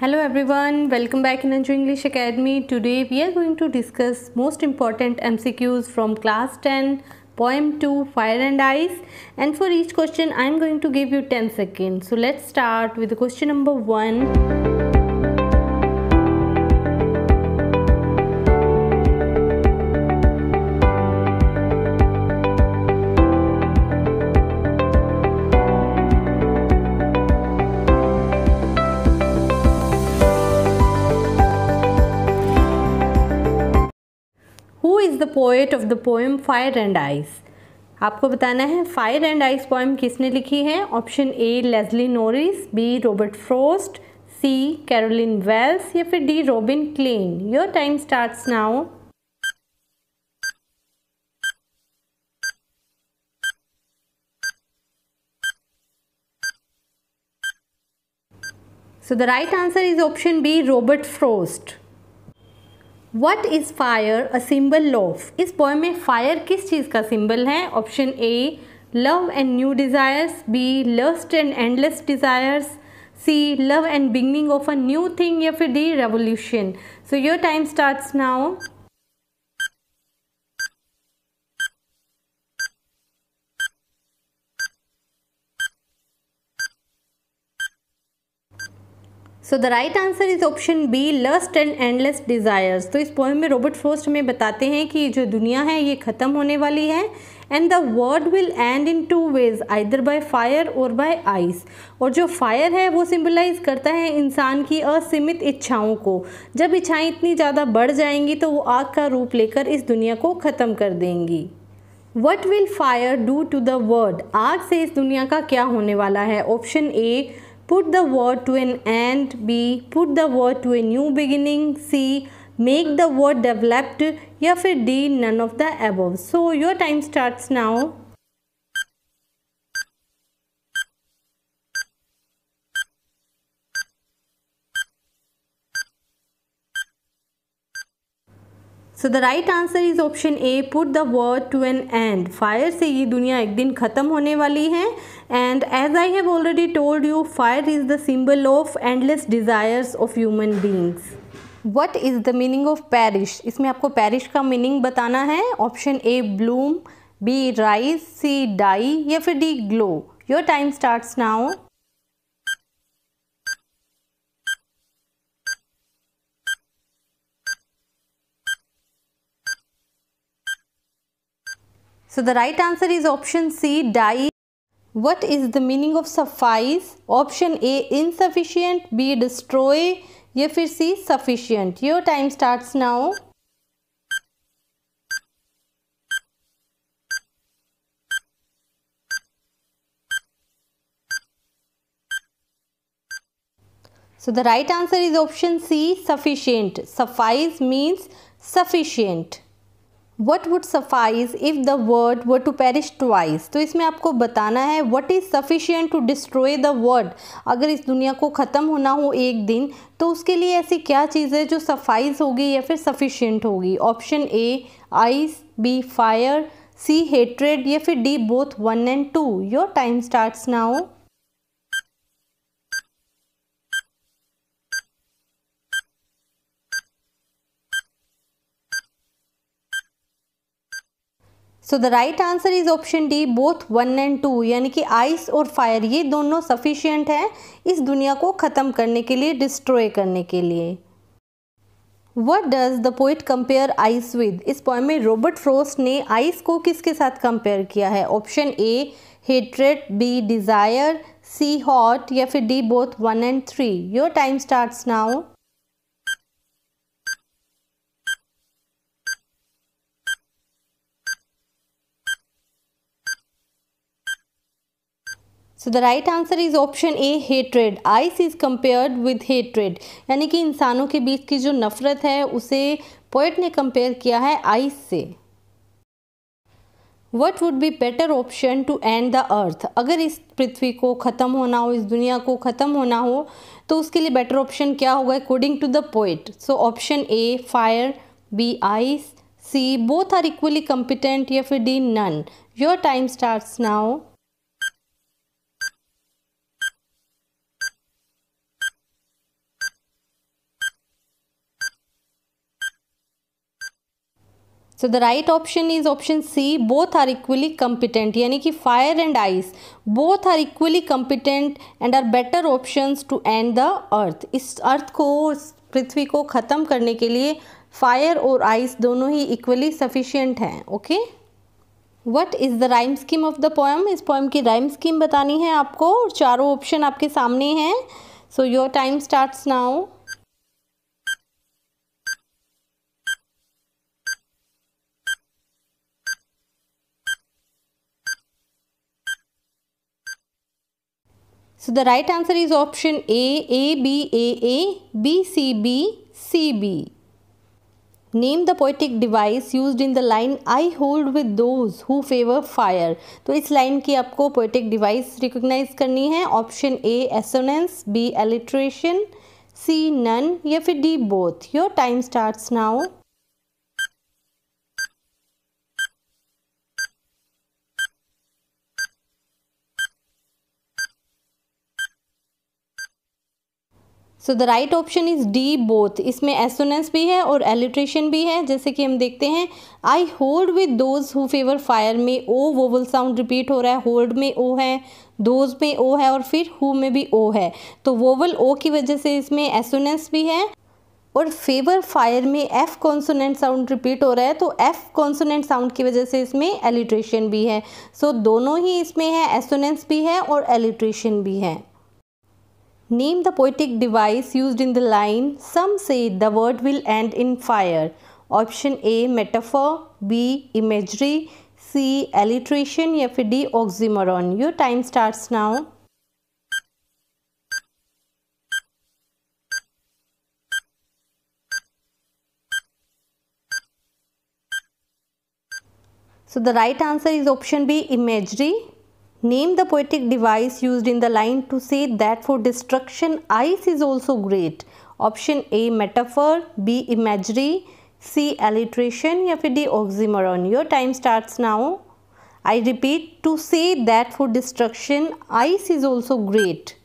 hello everyone welcome back in Anju English Academy today we are going to discuss most important MCQs from class 10 poem 2 fire and ice and for each question I am going to give you 10 seconds so let's start with the question number 1 poet of the poem fire and ice आपको बताना है fire and ice poem किसने लिखी है option A Leslie Norris B Robert Frost C Carolyn Wells या फिर D Robin Klein your time starts now so the right answer is option B Robert Frost what is fire a symbol of इस poem में fire किस चीज़ का सिंबल है option A love and new desires B lust and endless desires C love and beginning of a new thing या फिर the revolution so your time start now so the right answer is option B lust and endless desires तो इस poem में Robert frost हमें बताते हैं कि जो दुनिया है ये ख़त्म होने वाली है and the world will end in two ways either by fire और बाय आइस और जो फायर है वो सिंबलाइज करता है इंसान की असीमित इच्छाओं को जब इच्छाएं इतनी ज़्यादा बढ़ जाएंगी तो वो आग का रूप लेकर इस दुनिया को ख़त्म कर देंगी what will fire do to the world आग से इस दुनिया का क्या होने वाला है option A Put the word to an end. B. Put the word to a new beginning. C. Make the word developed. F. D. None of the above. So your time starts now. So the right answer is option A put the word to an end fire से ये दुनिया एक दिन ख़त्म होने वाली है and as I have already told you fire is the symbol of endless desires of human beings what is the meaning of perish इसमें आपको पैरिश का मीनिंग बताना है option A bloom B rise C die या फिर D glow your time starts now So the right answer is option C, die. What is the meaning of suffice? Option A, insufficient, B, destroy, If it's sufficient. Your time starts now. So the right answer is option C, sufficient. Suffice means sufficient. What would suffice if the word were to perish twice तो इसमें आपको बताना है what is sufficient to destroy the word अगर इस दुनिया को ख़त्म होना हो एक दिन तो उसके लिए ऐसी क्या चीज़ है जो सफाइज होगी या फिर सफिशियंट होगी option A ice B fire C hatred या फिर D both one and two your time starts now so the right answer is option D both one and two यानी कि आइस और फायर ये दोनों सफिशियंट हैं इस दुनिया को ख़त्म करने के लिए डिस्ट्रॉय करने के लिए what does the poet compare ice with इस पॉइंट में रॉबर्ट फ्रोस्ट ने आइस को किसके साथ कंपेयर किया है option A hatred B desire C hot या फिर D both one and three your time starts now so the right answer is option A hatred ice is compared with hatred यानी कि इंसानों के बीच की जो नफरत है उसे पोइट ने कंपेयर किया है आइस से what would be better option to end the earth अगर इस पृथ्वी को ख़त्म होना हो इस दुनिया को ख़त्म होना हो तो उसके लिए बेटर ऑप्शन क्या होगा according to the poet so option A fire B ice C both are equally competent या फिर D none your time start now so the right option is option C both are equally competent यानी कि fire and ice both are equally competent and are better option to end the earth इस earth को पृथ्वी को ख़त्म करने के लिए fire और आइस दोनों ही इक्वली सफिशियंट हैं okay what is the rhyme scheme of the poem इस पोएम की राइम स्कीम बतानी है आपको और चारों ऑप्शन आपके सामने हैं so your time starts now so the right answer is option A A B A A B C B C B name the poetic device use in the line I hold with those who favour fire तो इस line की आपको poetic device recognise करनी है option A assonance B alliteration C none या फिर D both your time start now so the right option is D both इसमें assonance भी है और एलिट्रेशन भी है जैसे कि हम देखते हैं I hold with those who favour fire में ओ वोवल साउंड रिपीट हो रहा है होल्ड में ओ है दोज में ओ है और फिर हु में भी ओ है तो वोवल ओ की वजह से इसमें एसोनेंस भी है और फेवर फायर में एफ़ कॉन्सोनेंट साउंड रिपीट हो रहा है तो एफ़ कॉन्सोनेंट साउंड की वजह से इसमें एलिट्रेशन भी है सो so, दोनों ही इसमें है एसोनेंस भी है और एलिट्रेशन भी है Name the poetic device used in the line. Some say the word will end in fire. Option A metaphor, B imagery, C alliteration, या D oxymoron. Your time starts now. So the right answer is option B imagery. Name the poetic device used in the line to say that for destruction ice is also great. Option A metaphor, B imagery, C alliteration, or D oxymoron. Your time starts now. I repeat to say that for destruction ice is also great.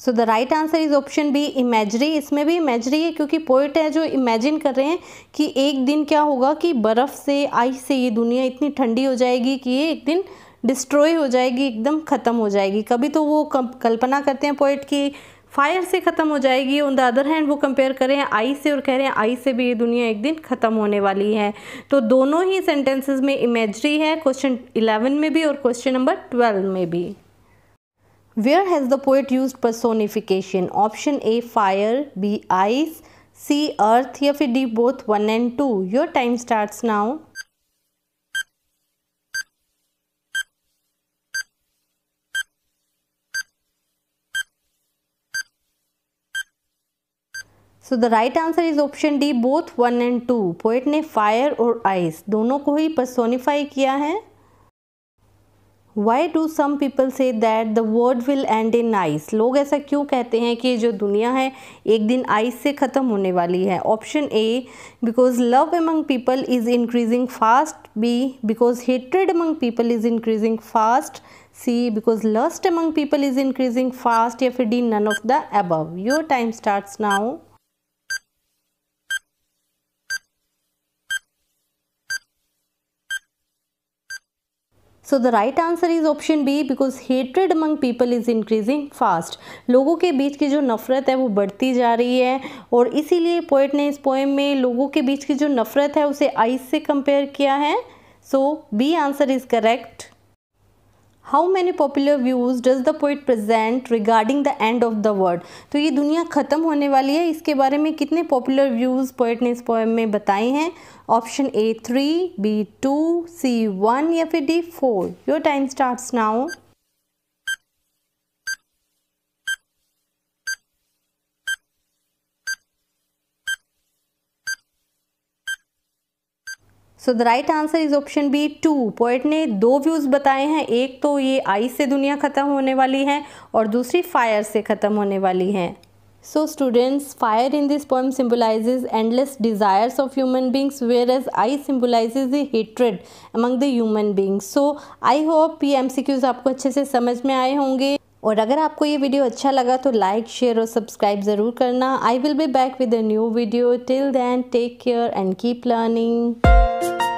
So the right answer is option B imagery इसमें भी imagery है क्योंकि poet है जो imagine कर रहे हैं कि एक दिन क्या होगा कि बर्फ़ से आइस से ये दुनिया इतनी ठंडी हो जाएगी कि ये एक दिन डिस्ट्रॉय हो जाएगी एकदम ख़त्म हो जाएगी कभी तो वो कल्पना करते हैं पोइट की फायर से ख़त्म हो जाएगी ऑन द अदर हैंड वो कंपेयर कर रहे हैं आई से और कह रहे हैं आई से भी ये दुनिया एक दिन ख़त्म होने वाली है तो दोनों ही सेंटेंसेस में इमेजरी है क्वेश्चन इलेवन में भी और क्वेश्चन नंबर ट्वेल्व में भी Where has the poet used personification? Option A fire, B ice, C earth, या फिर D both one and two. Your time starts now. So the right answer is option D both one and two poet ने fire और ice दोनों को ही personify किया है why do some people say that the world will end in ice लोग ऐसा क्यों कहते हैं कि जो दुनिया है एक दिन आइस से ख़त्म होने वाली है option A because love among people is increasing fast B because hatred among people is increasing fast C because lust among people is increasing fast या फिर D none of the above your time starts now so the right answer is option B because hatred among people is increasing fast लोगों के बीच की जो नफ़रत है वो बढ़ती जा रही है और इसीलिए पोइट ने इस पोएम में लोगों के बीच की जो नफ़रत है उसे आइस से कंपेयर किया है so B answer is correct how many popular views does the poet present regarding the end of the world तो ये दुनिया ख़त्म होने वाली है इसके बारे में कितने पॉपुलर व्यूज़ पोइट ने इस पोएम में बताए हैं option A three B two C one या फिर D four your time start now so the right answer is option B two poet ने दो व्यूज बताए हैं एक तो ये आइस से दुनिया खत्म होने वाली है और दूसरी फायर से खत्म होने वाली है so students fire in this poem symbolizes endless desire of human beings whereas ice symbolizes the hatred among the human beings so I hope ये एम सी क्यूज आपको अच्छे से समझ में आए होंगे और अगर आपको ये वीडियो अच्छा लगा तो लाइक शेयर और सब्सक्राइब ज़रूर करना I will be back with a new video till then take care and keep learning